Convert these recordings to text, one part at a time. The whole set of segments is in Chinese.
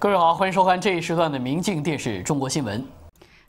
各位好，欢迎收看这一时段的《明镜电视中国新闻》。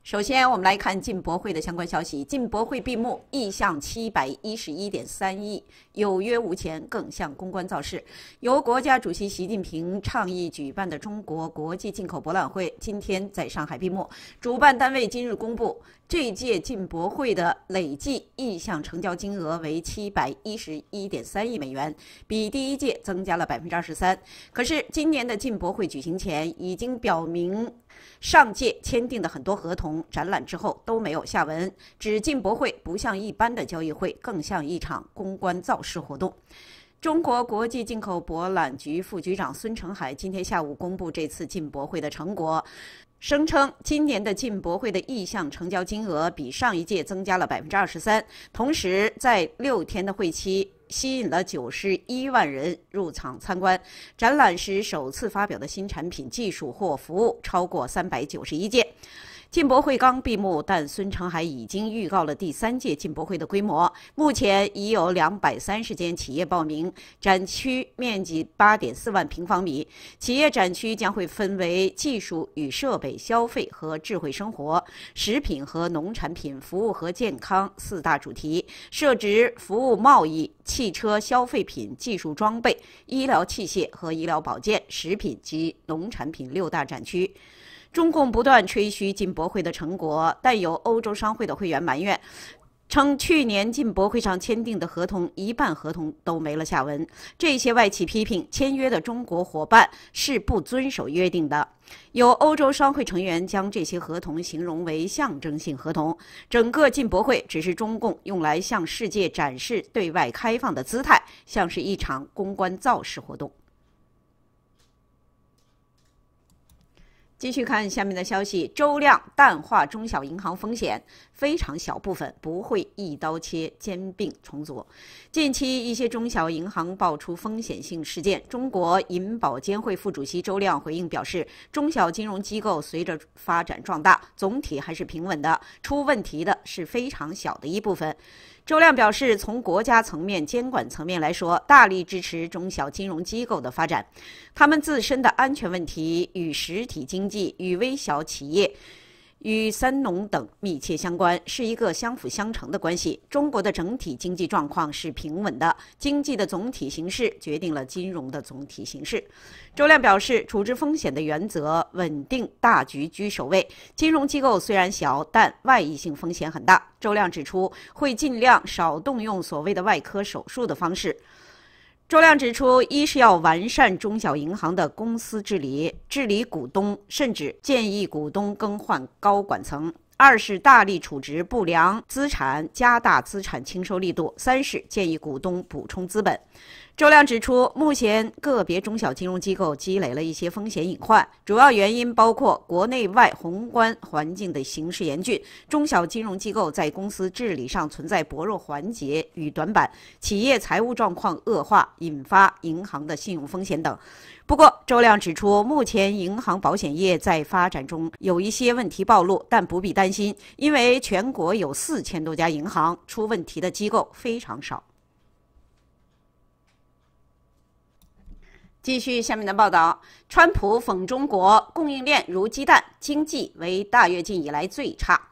首先，我们来看进博会的相关消息。进博会闭幕，意向七百一十一点三亿，有约无前，更像公关造势。由国家主席习近平倡议举办的中国国际进口博览会，今天在上海闭幕。主办单位今日公布，这届进博会的累计意向成交金额为七百一十一点三亿美元，比第一届增加了百分之二十三。可是，今年的进博会举行前已经表明。上届签订的很多合同，展览之后都没有下文。只进博会不像一般的交易会，更像一场公关造势活动。中国国际进口博览局副局长孙成海今天下午公布这次进博会的成果。声称，今年的进博会的意向成交金额比上一届增加了百分之二十三，同时在六天的会期吸引了九十一万人入场参观。展览时首次发表的新产品、技术或服务超过三百九十一件。进博会刚闭幕，但孙成海已经预告了第三届进博会的规模。目前已有两百三十间企业报名，展区面积八点四万平方米。企业展区将会分为技术与设备、消费和智慧生活、食品和农产品、服务和健康四大主题，设置服务贸易、汽车、消费品、技术装备、医疗器械和医疗保健、食品及农产品六大展区。中共不断吹嘘进博会的成果，但有欧洲商会的会员埋怨，称去年进博会上签订的合同，一半合同都没了下文。这些外企批评签约的中国伙伴是不遵守约定的。有欧洲商会成员将这些合同形容为象征性合同，整个进博会只是中共用来向世界展示对外开放的姿态，像是一场公关造势活动。继续看下面的消息，周亮淡化中小银行风险，非常小部分不会一刀切兼并重组。近期一些中小银行爆出风险性事件，中国银保监会副主席周亮回应表示，中小金融机构随着发展壮大，总体还是平稳的，出问题的是非常小的一部分。周亮表示，从国家层面、监管层面来说，大力支持中小金融机构的发展，他们自身的安全问题与实体经济、与微小企业。与三农等密切相关，是一个相辅相成的关系。中国的整体经济状况是平稳的，经济的总体形势决定了金融的总体形势。周亮表示，处置风险的原则，稳定大局居首位。金融机构虽然小，但外溢性风险很大。周亮指出，会尽量少动用所谓的外科手术的方式。周亮指出，一是要完善中小银行的公司治理，治理股东，甚至建议股东更换高管层。二是大力处置不良资产，加大资产清收力度；三是建议股东补充资本。周亮指出，目前个别中小金融机构积累了一些风险隐患，主要原因包括国内外宏观环境的形势严峻，中小金融机构在公司治理上存在薄弱环节与短板，企业财务状况恶化，引发银行的信用风险等。不过，周亮指出，目前银行保险业在发展中有一些问题暴露，但不必担心，因为全国有四千多家银行，出问题的机构非常少。继续下面的报道：，川普讽中国供应链如鸡蛋，经济为大跃进以来最差。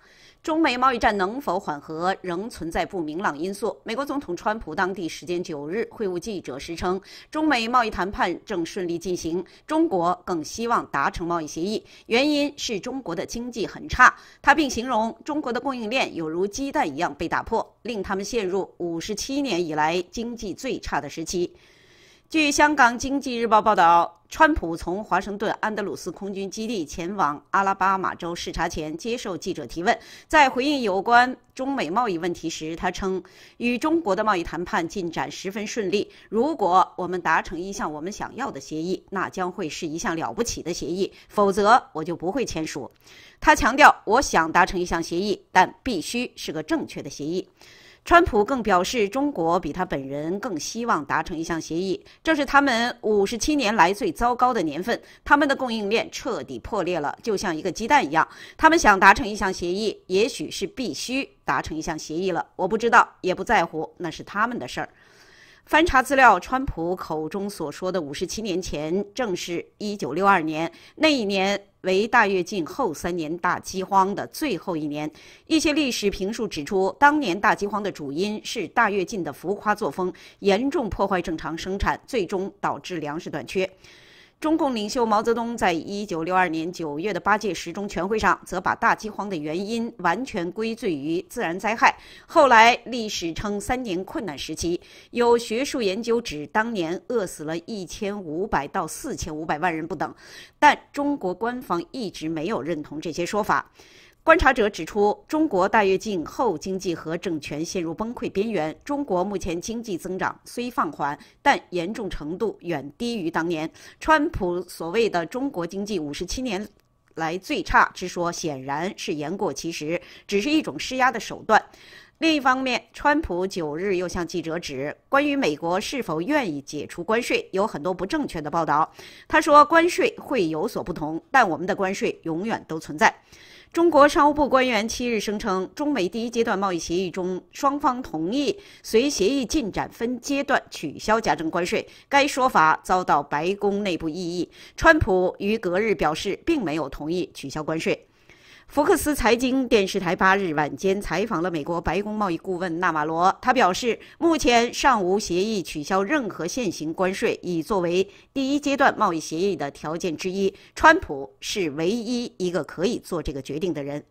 中美贸易战能否缓和，仍存在不明朗因素。美国总统川普当地时间九日会晤记者时称，中美贸易谈判正顺利进行，中国更希望达成贸易协议，原因是中国的经济很差。他并形容中国的供应链有如鸡蛋一样被打破，令他们陷入五十七年以来经济最差的时期。据香港经济日报报道，川普从华盛顿安德鲁斯空军基地前往阿拉巴马州视察前接受记者提问，在回应有关中美贸易问题时，他称：“与中国的贸易谈判进展十分顺利。如果我们达成一项我们想要的协议，那将会是一项了不起的协议。否则，我就不会签署。”他强调：“我想达成一项协议，但必须是个正确的协议。”川普更表示，中国比他本人更希望达成一项协议。这是他们五十七年来最糟糕的年份，他们的供应链彻底破裂了，就像一个鸡蛋一样。他们想达成一项协议，也许是必须达成一项协议了。我不知道，也不在乎，那是他们的事儿。翻查资料，川普口中所说的五十七年前，正是一九六二年。那一年。为大跃进后三年大饥荒的最后一年，一些历史评述指出，当年大饥荒的主因是大跃进的浮夸作风严重破坏正常生产，最终导致粮食短缺。中共领袖毛泽东在一九六二年九月的八届十中全会上，则把大饥荒的原因完全归罪于自然灾害。后来历史称三年困难时期，有学术研究指当年饿死了一千五百到四千五百万人不等，但中国官方一直没有认同这些说法。观察者指出，中国大跃进后，经济和政权陷入崩溃边缘。中国目前经济增长虽放缓，但严重程度远低于当年。川普所谓的“中国经济五十七年来最差”之说，显然是言过其实，只是一种施压的手段。另一方面，川普九日又向记者指，关于美国是否愿意解除关税，有很多不正确的报道。他说，关税会有所不同，但我们的关税永远都存在。中国商务部官员七日声称，中美第一阶段贸易协议中，双方同意随协议进展分阶段取消加征关税。该说法遭到白宫内部异议。川普于隔日表示，并没有同意取消关税。福克斯财经电视台八日晚间采访了美国白宫贸易顾问纳瓦罗，他表示，目前尚无协议取消任何现行关税，以作为第一阶段贸易协议的条件之一。川普是唯一一个可以做这个决定的人。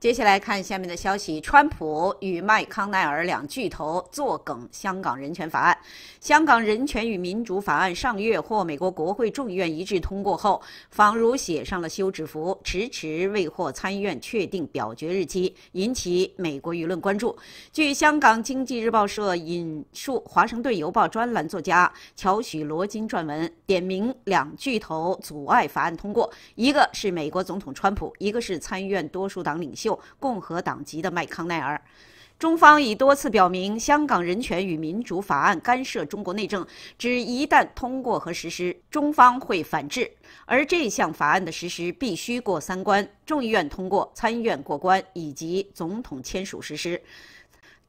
接下来看下面的消息：川普与麦康奈尔两巨头作梗，香港人权法案。香港人权与民主法案上月获美国国会众议院一致通过后，仿如写上了休止符，迟迟未获参议院确定表决日期，引起美国舆论关注。据香港经济日报社引述华盛顿邮报专栏作家乔许·罗金撰文，点名两巨头阻碍法案通过，一个是美国总统川普，一个是参议院多数党领袖。共和党籍的麦康奈尔，中方已多次表明，香港人权与民主法案干涉中国内政，只一旦通过和实施，中方会反制。而这项法案的实施必须过三关：众议院通过、参议院过关，以及总统签署实施。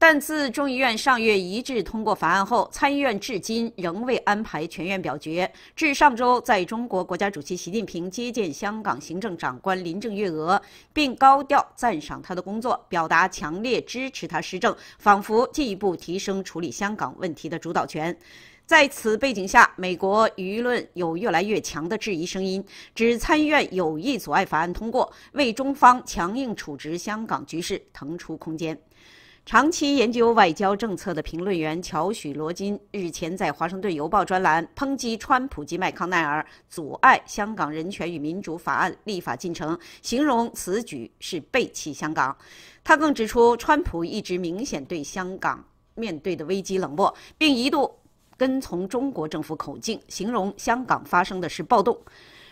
但自众议院上月一致通过法案后，参议院至今仍未安排全院表决。至上周，在中国国家主席习近平接见香港行政长官林郑月娥，并高调赞赏他的工作，表达强烈支持他施政，仿佛进一步提升处理香港问题的主导权。在此背景下，美国舆论有越来越强的质疑声音，指参议院有意阻碍法案通过，为中方强硬处置香港局势腾出空间。长期研究外交政策的评论员乔许·罗金日前在《华盛顿邮报》专栏抨击川普及麦康奈尔阻碍香港人权与民主法案立法进程，形容此举是背弃香港。他更指出，川普一直明显对香港面对的危机冷漠，并一度跟从中国政府口径，形容香港发生的是暴动。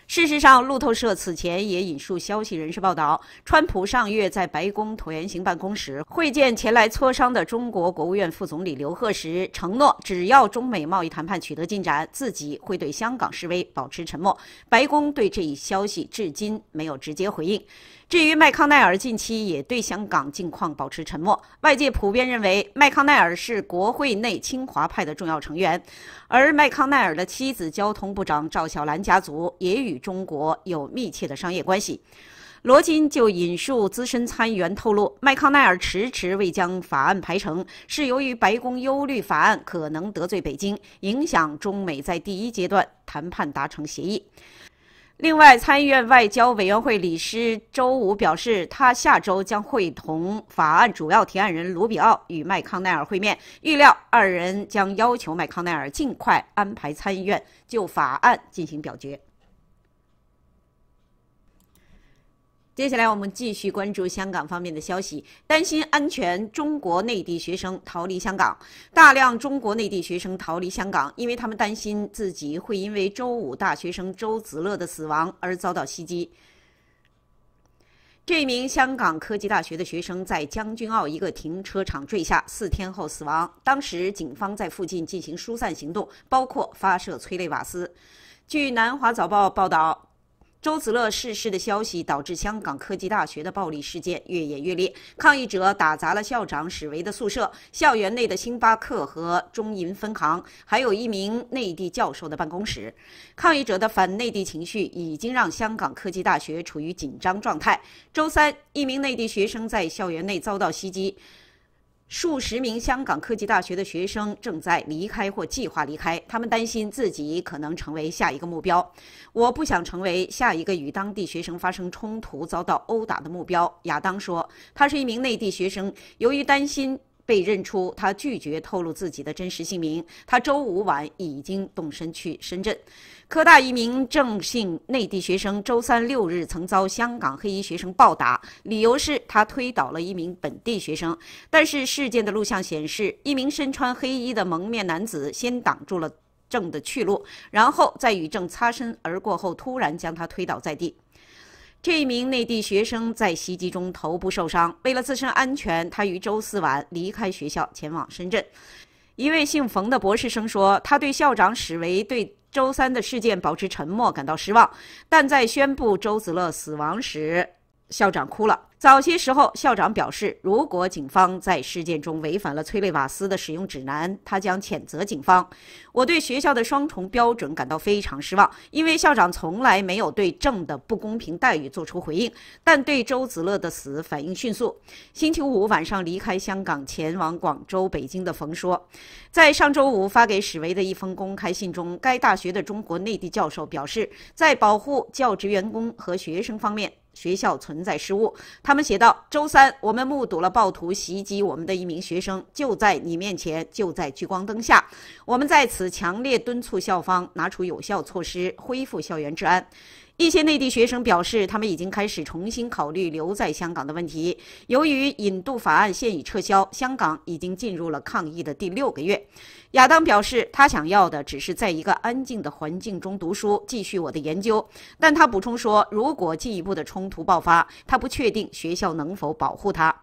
事实上，路透社此前也引述消息人士报道，川普上月在白宫椭圆形办公室会见前来磋商的中国国务院副总理刘鹤时，承诺只要中美贸易谈判取得进展，自己会对香港示威保持沉默。白宫对这一消息至今没有直接回应。至于麦康奈尔，近期也对香港境况保持沉默。外界普遍认为，麦康奈尔是国会内亲华派的重要成员，而麦康奈尔的妻子、交通部长赵小兰家族也与中国有密切的商业关系。罗金就引述资深参议员透露，麦康奈尔迟迟未将法案排成，是由于白宫忧虑法案可能得罪北京，影响中美在第一阶段谈判达成协议。另外，参议院外交委员会理事周五表示，他下周将会同法案主要提案人卢比奥与麦康奈尔会面，预料二人将要求麦康奈尔尽快安排参议院就法案进行表决。接下来我们继续关注香港方面的消息。担心安全，中国内地学生逃离香港。大量中国内地学生逃离香港，因为他们担心自己会因为周五大学生周子乐的死亡而遭到袭击。这名香港科技大学的学生在将军澳一个停车场坠下，四天后死亡。当时警方在附近进行疏散行动，包括发射催泪瓦斯。据《南华早报》报道。周子乐逝世的消息导致香港科技大学的暴力事件越演越烈，抗议者打砸了校长史维的宿舍、校园内的星巴克和中银分行，还有一名内地教授的办公室。抗议者的反内地情绪已经让香港科技大学处于紧张状态。周三，一名内地学生在校园内遭到袭击。数十名香港科技大学的学生正在离开或计划离开，他们担心自己可能成为下一个目标。我不想成为下一个与当地学生发生冲突、遭到殴打的目标。亚当说，他是一名内地学生，由于担心。被认出，他拒绝透露自己的真实姓名。他周五晚已经动身去深圳。科大一名郑姓内地学生周三六日曾遭香港黑衣学生暴打，理由是他推倒了一名本地学生。但是事件的录像显示，一名身穿黑衣的蒙面男子先挡住了郑的去路，然后在与郑擦身而过后，突然将他推倒在地。这一名内地学生在袭击中头部受伤，为了自身安全，他于周四晚离开学校前往深圳。一位姓冯的博士生说：“他对校长史维对周三的事件保持沉默感到失望，但在宣布周子乐死亡时，校长哭了。”早些时候，校长表示，如果警方在事件中违反了催泪瓦斯的使用指南，他将谴责警方。我对学校的双重标准感到非常失望，因为校长从来没有对郑的不公平待遇做出回应，但对周子乐的死反应迅速。星期五晚上离开香港前往广州、北京的冯说，在上周五发给史维的一封公开信中，该大学的中国内地教授表示，在保护教职员工和学生方面。学校存在失误，他们写道：“周三，我们目睹了暴徒袭击我们的一名学生，就在你面前，就在聚光灯下。我们在此强烈敦促校方拿出有效措施，恢复校园治安。”一些内地学生表示，他们已经开始重新考虑留在香港的问题。由于引渡法案现已撤销，香港已经进入了抗议的第六个月。亚当表示，他想要的只是在一个安静的环境中读书，继续我的研究。但他补充说，如果进一步的冲突爆发，他不确定学校能否保护他。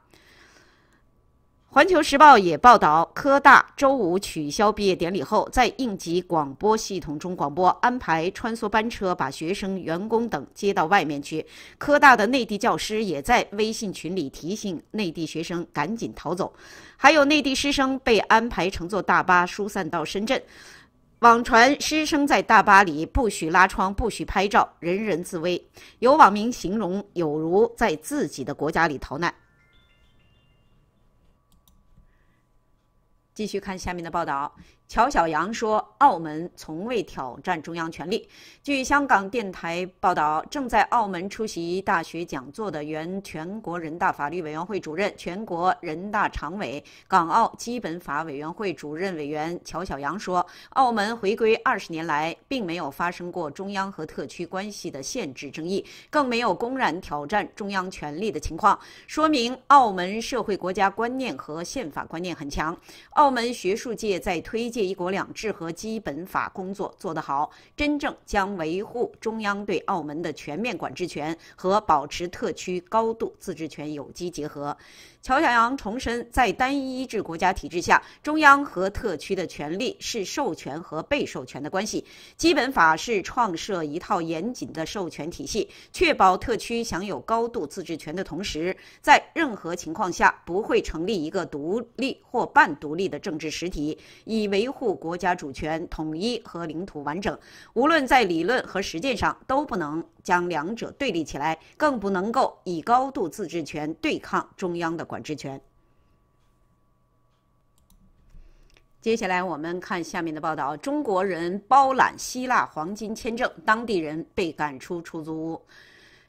环球时报也报道，科大周五取消毕业典礼后，在应急广播系统中广播安排穿梭班车把学生、员工等接到外面去。科大的内地教师也在微信群里提醒内地学生赶紧逃走，还有内地师生被安排乘坐大巴疏散到深圳。网传师生在大巴里不许拉窗、不许拍照，人人自危。有网民形容有如在自己的国家里逃难。继续看下面的报道。乔晓阳说：“澳门从未挑战中央权力。”据香港电台报道，正在澳门出席大学讲座的原全国人大法律委员会主任、全国人大常委、港澳基本法委员会主任委员乔晓阳说：“澳门回归二十年来，并没有发生过中央和特区关系的限制争议，更没有公然挑战中央权力的情况，说明澳门社会国家观念和宪法观念很强。澳门学术界在推。”借“一国两制”和基本法工作做得好，真正将维护中央对澳门的全面管制权和保持特区高度自治权有机结合。乔小阳重申，在单一制国家体制下，中央和特区的权力是授权和被授权的关系。基本法是创设一套严谨的授权体系，确保特区享有高度自治权的同时，在任何情况下不会成立一个独立或半独立的政治实体，以维护国家主权、统一和领土完整。无论在理论和实践上都不能。将两者对立起来，更不能够以高度自治权对抗中央的管制权。接下来，我们看下面的报道：中国人包揽希腊黄金签证，当地人被赶出出租屋。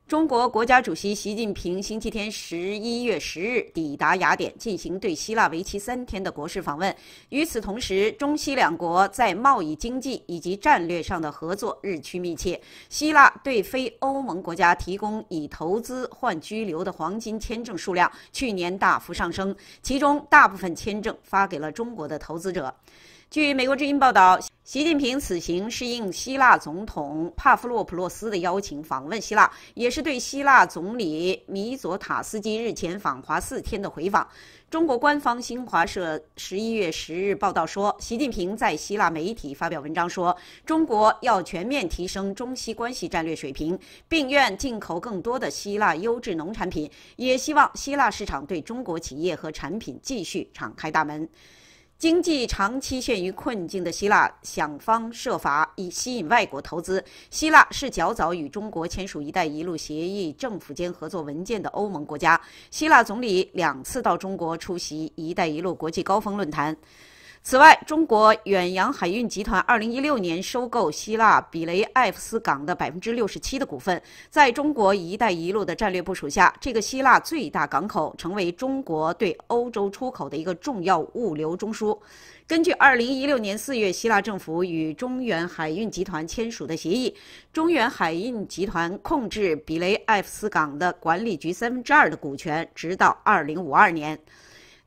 中国国家主席习近平星期天十一月十日抵达雅典，进行对希腊为期三天的国事访问。与此同时，中西两国在贸易经济以及战略上的合作日趋密切。希腊对非欧盟国家提供以投资换居留的黄金签证数量去年大幅上升，其中大部分签证发给了中国的投资者。据美国《之音》报道，习近平此行是应希腊总统帕夫洛普洛斯的邀请访问希腊，也是对希腊总理米佐塔斯基日前访华四天的回访。中国官方新华社十一月十日报道说，习近平在希腊媒体发表文章说，中国要全面提升中西关系战略水平，并愿进口更多的希腊优质农产品，也希望希腊市场对中国企业和产品继续敞开大门。经济长期陷于困境的希腊想方设法以吸引外国投资。希腊是较早与中国签署“一带一路”协议政府间合作文件的欧盟国家。希腊总理两次到中国出席“一带一路”国际高峰论坛。此外，中国远洋海运集团2016年收购希腊比雷埃夫斯港的67%的股份。在中国“一带一路”的战略部署下，这个希腊最大港口成为中国对欧洲出口的一个重要物流中枢。根据2016年4月希腊政府与中远海运集团签署的协议，中远海运集团控制比雷埃夫斯港的管理局三分之二的股权，直到2052年。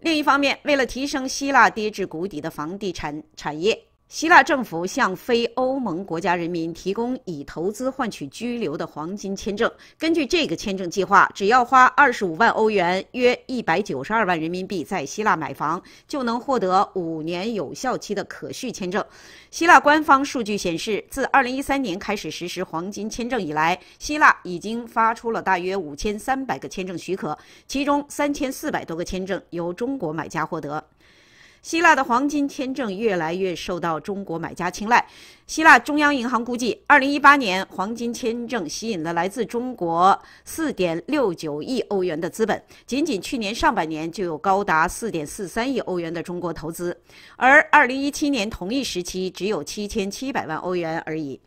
另一方面，为了提升希腊跌至谷底的房地产产业。希腊政府向非欧盟国家人民提供以投资换取居留的黄金签证。根据这个签证计划，只要花二十五万欧元（约一百九十二万人民币）在希腊买房，就能获得五年有效期的可续签证。希腊官方数据显示，自二零一三年开始实施黄金签证以来，希腊已经发出了大约五千三百个签证许可，其中三千四百多个签证由中国买家获得。希腊的黄金签证越来越受到中国买家青睐。希腊中央银行估计，2018年黄金签证吸引了来自中国4.69亿欧元的资本，仅仅去年上半年就有高达4.43亿欧元的中国投资，而2017年同一时期只有7700万欧元而已。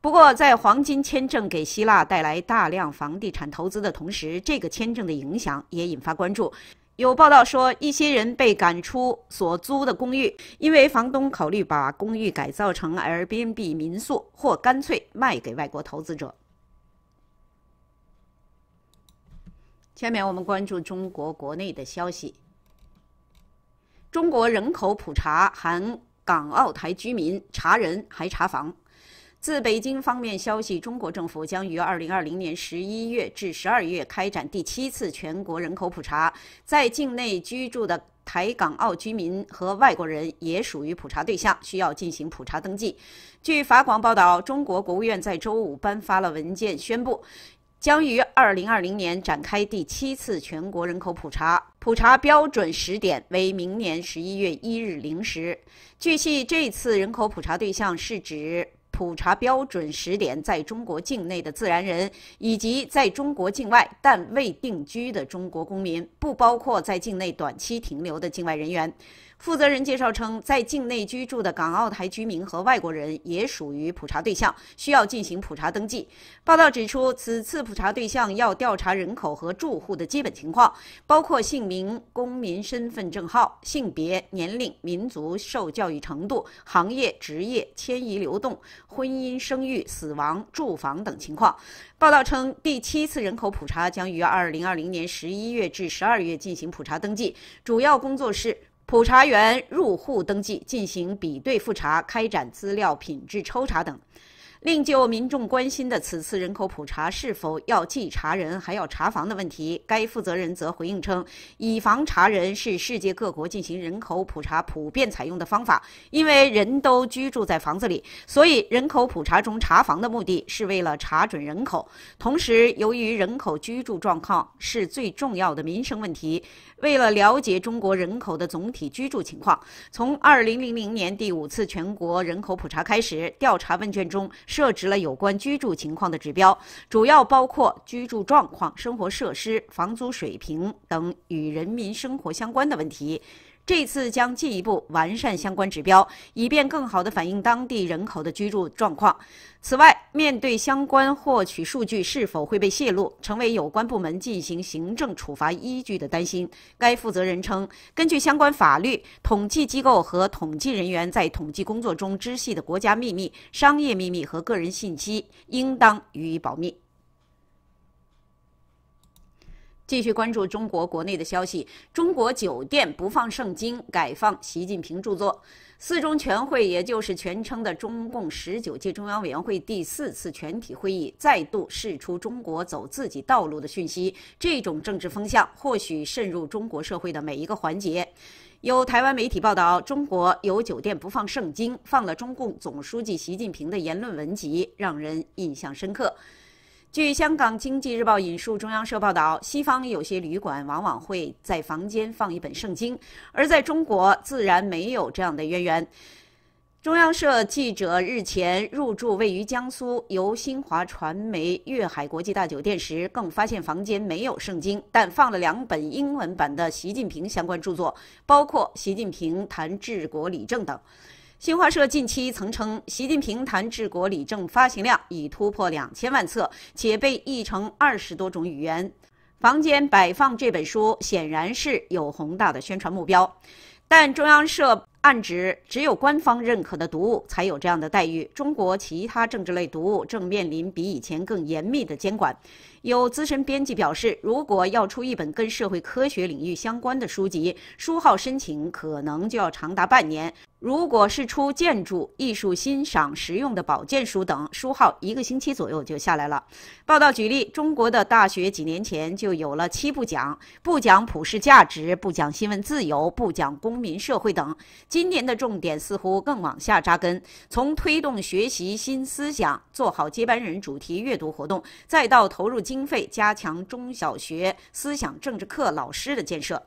不过，在黄金签证给希腊带来大量房地产投资的同时，这个签证的影响也引发关注。有报道说，一些人被赶出所租的公寓，因为房东考虑把公寓改造成 Airbnb 民宿，或干脆卖给外国投资者。下面我们关注中国国内的消息。中国人口普查含港澳台居民，查人还查房。自北京方面消息，中国政府将于二零二零年十一月至十二月开展第七次全国人口普查，在境内居住的台港澳居民和外国人也属于普查对象，需要进行普查登记。据法广报道，中国国务院在周五颁发了文件，宣布将于二零二零年展开第七次全国人口普查，普查标准时点为明年十一月一日零时。据悉，这次人口普查对象是指。普查标准时点在中国境内的自然人，以及在中国境外但未定居的中国公民，不包括在境内短期停留的境外人员。负责人介绍称，在境内居住的港澳台居民和外国人也属于普查对象，需要进行普查登记。报道指出，此次普查对象要调查人口和住户的基本情况，包括姓名、公民身份证号、性别、年龄、民族、受教育程度、行业、职业、迁移流动、婚姻、生育、死亡、住房等情况。报道称，第七次人口普查将于2020年11月至12月进行普查登记，主要工作是。普查员入户登记，进行比对复查，开展资料品质抽查等。另就民众关心的此次人口普查是否要既查人还要查房的问题，该负责人则回应称：“以房查人是世界各国进行人口普查普遍采用的方法，因为人都居住在房子里，所以人口普查中查房的目的是为了查准人口。同时，由于人口居住状况是最重要的民生问题，为了了解中国人口的总体居住情况，从2000年第五次全国人口普查开始，调查问卷中。”设置了有关居住情况的指标，主要包括居住状况、生活设施、房租水平等与人民生活相关的问题。这次将进一步完善相关指标，以便更好地反映当地人口的居住状况。此外，面对相关获取数据是否会被泄露，成为有关部门进行行政处罚依据的担心，该负责人称，根据相关法律，统计机构和统计人员在统计工作中知悉的国家秘密、商业秘密和个人信息，应当予以保密。继续关注中国国内的消息。中国酒店不放圣经，改放习近平著作。四中全会，也就是全称的中共十九届中央委员会第四次全体会议，再度释出中国走自己道路的讯息。这种政治风向或许渗入中国社会的每一个环节。有台湾媒体报道，中国有酒店不放圣经，放了中共总书记习近平的言论文集，让人印象深刻。据香港经济日报引述中央社报道，西方有些旅馆往往会在房间放一本圣经，而在中国自然没有这样的渊源。中央社记者日前入住位于江苏由新华传媒粤海国际大酒店时，更发现房间没有圣经，但放了两本英文版的习近平相关著作，包括《习近平谈治国理政》等。新华社近期曾称，习近平谈治国理政发行量已突破两千万册，且被译成二十多种语言。房间摆放这本书，显然是有宏大的宣传目标。但中央社。暗指只有官方认可的读物才有这样的待遇。中国其他政治类读物正面临比以前更严密的监管。有资深编辑表示，如果要出一本跟社会科学领域相关的书籍，书号申请可能就要长达半年；如果是出建筑、艺术欣赏、实用的保健书等，书号一个星期左右就下来了。报道举例，中国的大学几年前就有了七不讲：不讲普世价值，不讲新闻自由，不讲公民社会等。今年的重点似乎更往下扎根，从推动学习新思想、做好接班人主题阅读活动，再到投入经费加强中小学思想政治课老师的建设。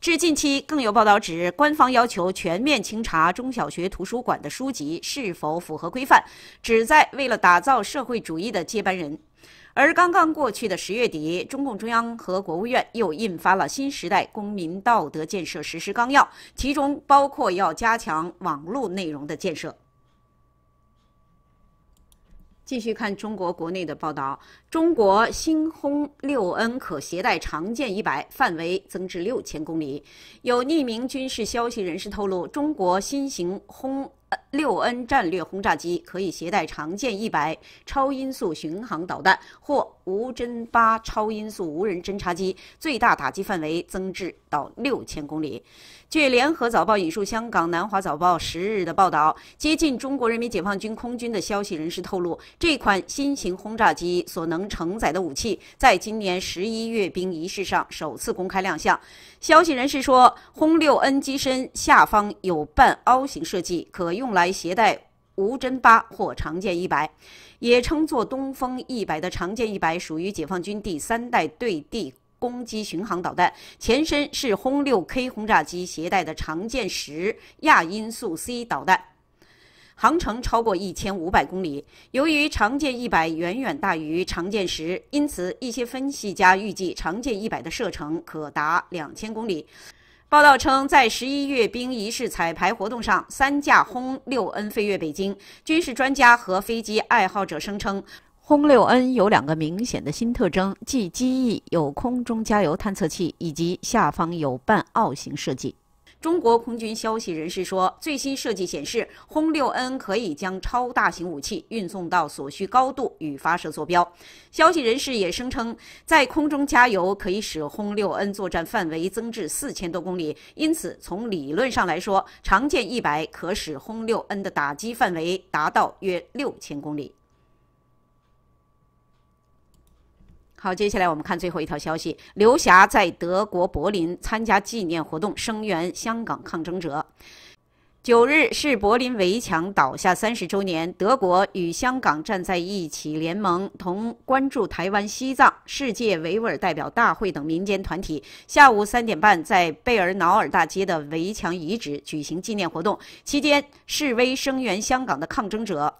至近期，更有报道指，官方要求全面清查中小学图书馆的书籍是否符合规范，旨在为了打造社会主义的接班人。而刚刚过去的十月底，中共中央和国务院又印发了《新时代公民道德建设实施纲要》，其中包括要加强网络内容的建设。继续看中国国内的报道，中国新轰六 N 可携带长剑一百，范围增至六千公里。有匿名军事消息人士透露，中国新型轰。六 N 战略轰炸机可以携带长剑一百超音速巡航导弹或无侦八超音速无人侦察机，最大打击范围增至到六千公里。据联合早报引述香港南华早报十日的报道，接近中国人民解放军空军的消息人士透露，这款新型轰炸机所能承载的武器，在今年十一阅兵仪式上首次公开亮相。消息人士说，轰六 N 机身下方有半凹形设计，可用来携带无侦八或长剑一百，也称作东风一百的长剑一百属于解放军第三代对地攻击巡航导弹，前身是轰六 K 轰炸机携带的长剑十亚音速 C 导弹。航程超过一千五百公里。由于长剑一百远远大于长剑十，因此一些分析家预计长剑一百的射程可达两千公里。报道称，在十一阅兵仪式彩排活动上，三架轰六 N 飞越北京。军事专家和飞机爱好者声称，轰六 N 有两个明显的新特征，即机翼有空中加油探测器，以及下方有半凹型设计。中国空军消息人士说，最新设计显示，轰六 N 可以将超大型武器运送到所需高度与发射坐标。消息人士也声称，在空中加油可以使轰六 N 作战范围增至四千多公里。因此，从理论上来说，长剑一百可使轰六 N 的打击范围达到约六千公里。好，接下来我们看最后一条消息：刘霞在德国柏林参加纪念活动，声援香港抗争者。九日是柏林围墙倒下三十周年，德国与香港站在一起联盟同关注台湾、西藏、世界维吾尔代表大会等民间团体下午三点半在贝尔瑙尔大街的围墙遗址举行纪念活动，期间示威声援香港的抗争者。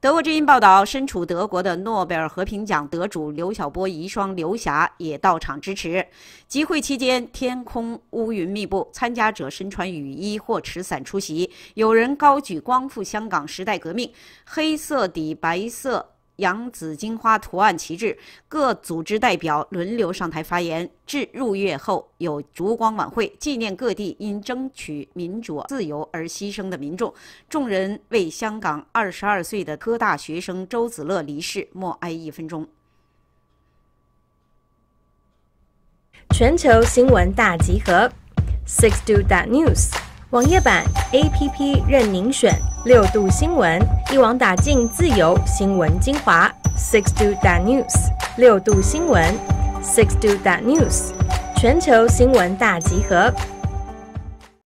德国之音报道，身处德国的诺贝尔和平奖得主刘晓波遗孀刘霞也到场支持。集会期间，天空乌云密布，参加者身穿雨衣或持伞出席，有人高举“光复香港，时代革命”黑色底白色。扬紫荆花图案旗帜，各组织代表轮流上台发言。至入夜后有烛光晚会，纪念各地因争取民主自由而牺牲的民众。众人为香港二十二岁的科大学生周子乐离世默哀一分钟。全球新闻大集合，Six Two That News。网页版、APP 任您选，六度新闻一网打尽，自由新闻精华。Six 度大 news，六度新闻。Six 度大 news，全球新闻大集合。